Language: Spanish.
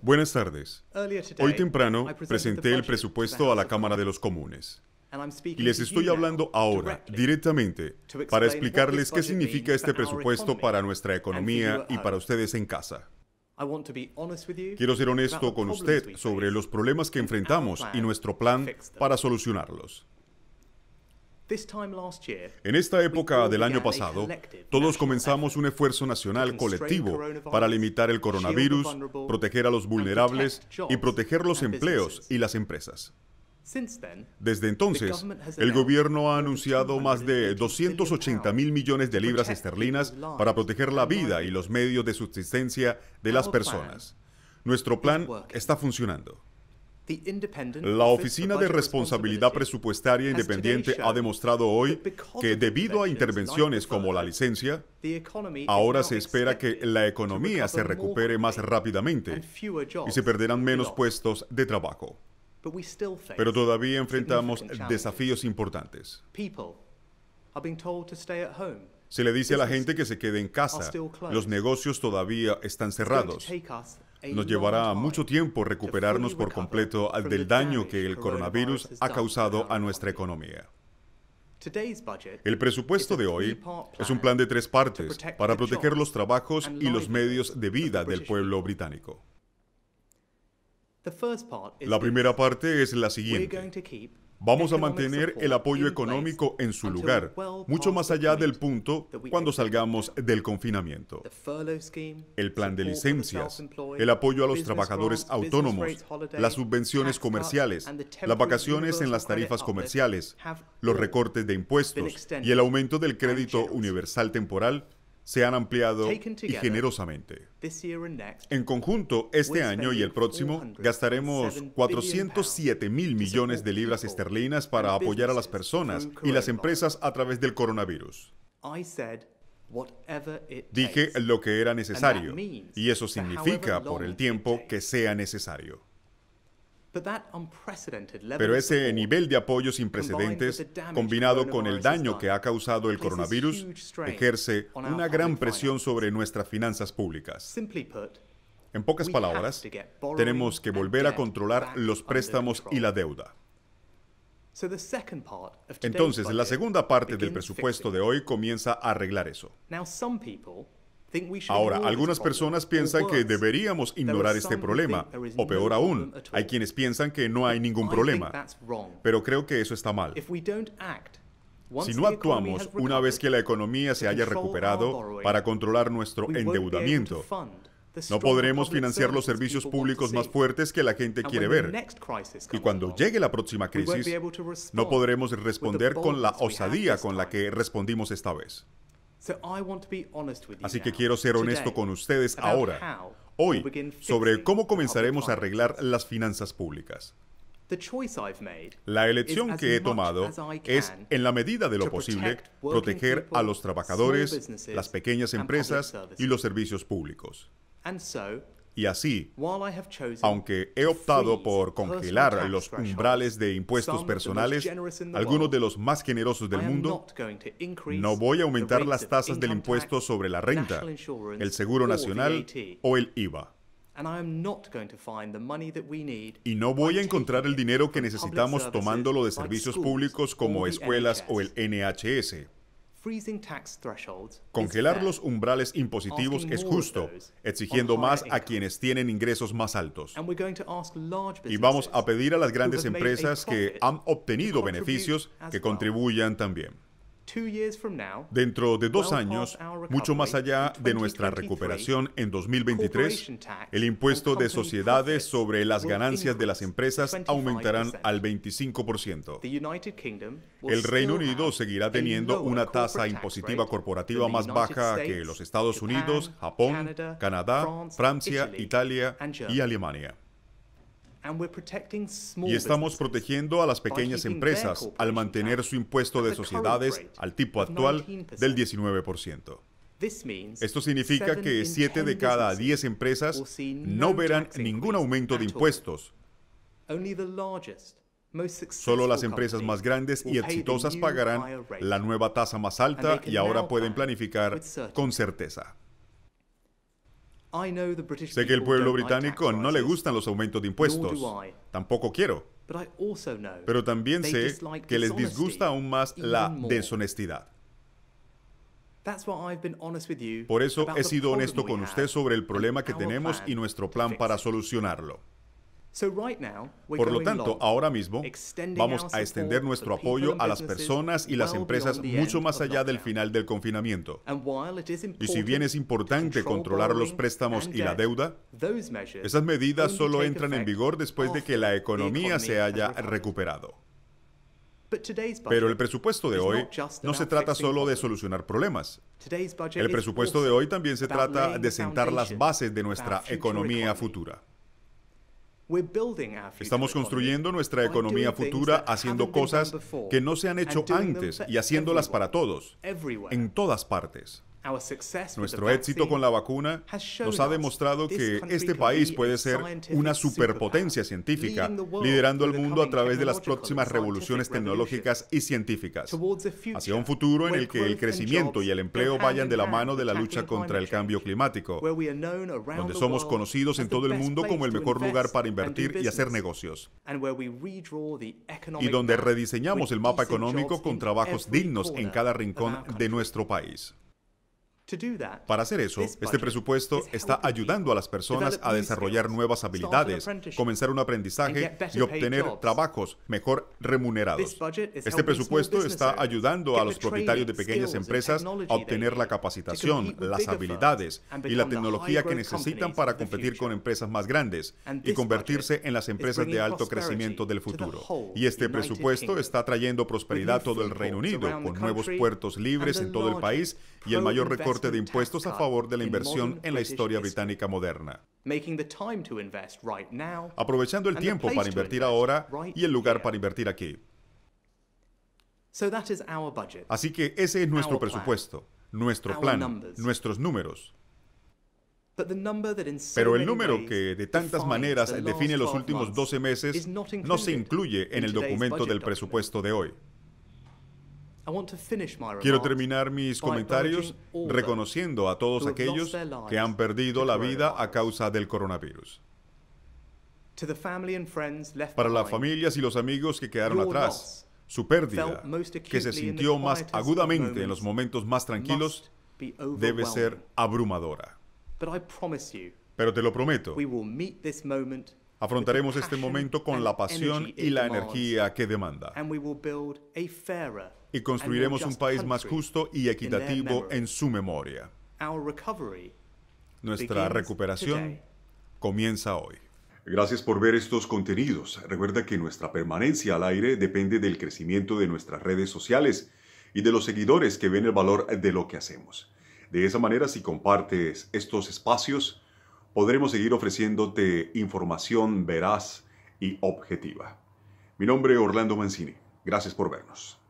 Buenas tardes. Hoy temprano presenté el presupuesto a la Cámara de los Comunes. Y les estoy hablando ahora, directamente, para explicarles qué significa este presupuesto para nuestra economía y para ustedes en casa. Quiero ser honesto con usted sobre los problemas que enfrentamos y nuestro plan para solucionarlos. En esta época del año pasado, todos comenzamos un esfuerzo nacional colectivo para limitar el coronavirus, proteger a los vulnerables y proteger los empleos y las empresas. Desde entonces, el gobierno ha anunciado más de 280 mil millones de libras esterlinas para proteger la vida y los medios de subsistencia de las personas. Nuestro plan está funcionando. La Oficina de Responsabilidad Presupuestaria Independiente ha demostrado hoy que debido a intervenciones como la licencia, ahora se espera que la economía se recupere más rápidamente y se perderán menos puestos de trabajo. Pero todavía enfrentamos desafíos importantes. Se le dice a la gente que se quede en casa. Los negocios todavía están cerrados. Nos llevará mucho tiempo recuperarnos por completo del daño que el coronavirus ha causado a nuestra economía. El presupuesto de hoy es un plan de tres partes para proteger los trabajos y los medios de vida del pueblo británico. La primera parte es la siguiente. Vamos a este mantener el apoyo económico en su lugar, mucho más allá del punto cuando salgamos del confinamiento. El plan de licencias, el apoyo a los trabajadores autónomos, las subvenciones comerciales, las vacaciones en las tarifas comerciales, los recortes de impuestos y el aumento del crédito universal temporal se han ampliado y generosamente. En conjunto, este año y el próximo, gastaremos 407 mil millones de libras esterlinas para apoyar a las personas y las empresas a través del coronavirus. Dije lo que era necesario, y eso significa, por el tiempo que sea necesario. Pero ese nivel de apoyo sin precedentes, combinado con el daño que ha causado el coronavirus, ejerce una gran presión sobre nuestras finanzas públicas. En pocas palabras, tenemos que volver a controlar los préstamos y la deuda. Entonces, la segunda parte del presupuesto de hoy comienza a arreglar eso. Ahora, algunas personas piensan que deberíamos ignorar este problema, o peor aún, hay quienes piensan que no hay ningún problema, pero creo que eso está mal. Si no actuamos una vez que la economía se haya recuperado para controlar nuestro endeudamiento, no podremos financiar los servicios públicos más fuertes que la gente quiere ver. Y cuando llegue la próxima crisis, no podremos responder con la osadía con la que respondimos esta vez. Así que quiero ser honesto con ustedes ahora, hoy, sobre cómo comenzaremos a arreglar las finanzas públicas. La elección que he tomado es, en la medida de lo posible, proteger a los trabajadores, las pequeñas empresas y los servicios públicos. Y así, aunque he optado por congelar los umbrales de impuestos personales, algunos de los más generosos del mundo, no voy a aumentar las tasas del impuesto sobre la renta, el seguro nacional o el IVA. Y no voy a encontrar el dinero que necesitamos tomándolo de servicios públicos como escuelas o el NHS. Congelar los umbrales impositivos es justo, exigiendo más a quienes tienen ingresos más altos. Y vamos a pedir a las grandes empresas que han obtenido beneficios que contribuyan también. Dentro de dos años, mucho más allá de nuestra recuperación en 2023, el impuesto de sociedades sobre las ganancias de las empresas aumentarán al 25%. El Reino Unido seguirá teniendo una tasa impositiva corporativa más baja que los Estados Unidos, Japón, Canadá, Francia, Italia y Alemania. Y estamos protegiendo a las pequeñas empresas al mantener su impuesto de sociedades al tipo actual del 19%. Esto significa que 7 de cada 10 empresas no verán ningún aumento de impuestos. Solo las empresas más grandes y exitosas pagarán la nueva tasa más alta y ahora pueden planificar con certeza. Sé que el pueblo británico no le gustan los aumentos de impuestos. Tampoco quiero. Pero también sé que les disgusta aún más la deshonestidad. Por eso he sido honesto con usted sobre el problema que tenemos y nuestro plan para solucionarlo. Por lo tanto, ahora mismo vamos a extender nuestro apoyo a las personas y las empresas mucho más allá del final del confinamiento. Y si bien es importante controlar los préstamos y la deuda, esas medidas solo entran en vigor después de que la economía se haya recuperado. Pero el presupuesto de hoy no se trata solo de solucionar problemas. El presupuesto de hoy también se trata de sentar las bases de nuestra economía futura. Estamos construyendo nuestra economía futura haciendo cosas que no se han hecho antes y haciéndolas para todos, en todas partes. Nuestro éxito con la vacuna nos ha demostrado que este país puede ser una superpotencia científica, liderando al mundo a través de las próximas revoluciones tecnológicas y científicas, hacia un futuro en el que el crecimiento y el empleo vayan de la mano de la lucha contra el cambio climático, donde somos conocidos en todo el mundo como el mejor lugar para invertir y hacer negocios, y donde rediseñamos el mapa económico con trabajos dignos en cada rincón de nuestro país. Para hacer eso, este presupuesto este está ayudando a las personas a desarrollar nuevas habilidades, comenzar un aprendizaje y obtener trabajos mejor remunerados. Este presupuesto está ayudando a los propietarios de pequeñas empresas a obtener la capacitación, las habilidades y la tecnología que necesitan para competir con empresas más grandes y convertirse en las empresas de alto crecimiento del futuro. Y este presupuesto está trayendo prosperidad a todo el Reino Unido, con nuevos puertos libres en todo el país y el mayor recorrido de impuestos a favor de la inversión en la historia británica moderna, aprovechando el tiempo para invertir ahora y el lugar para invertir aquí. Así que ese es nuestro presupuesto, nuestro plan, nuestros números. Pero el número que de tantas maneras define los últimos 12 meses no se incluye en el documento del presupuesto de hoy. Quiero terminar mis comentarios reconociendo a todos aquellos que han perdido la vida a causa del coronavirus. Para las familias y los amigos que quedaron atrás, su pérdida, que se sintió más agudamente en los momentos más tranquilos, debe ser abrumadora. Pero te lo prometo, afrontaremos este momento con la pasión y la energía que demanda y construiremos un país más justo y equitativo en su memoria. Nuestra recuperación comienza hoy. Gracias por ver estos contenidos. Recuerda que nuestra permanencia al aire depende del crecimiento de nuestras redes sociales y de los seguidores que ven el valor de lo que hacemos. De esa manera, si compartes estos espacios, podremos seguir ofreciéndote información veraz y objetiva. Mi nombre es Orlando Mancini. Gracias por vernos.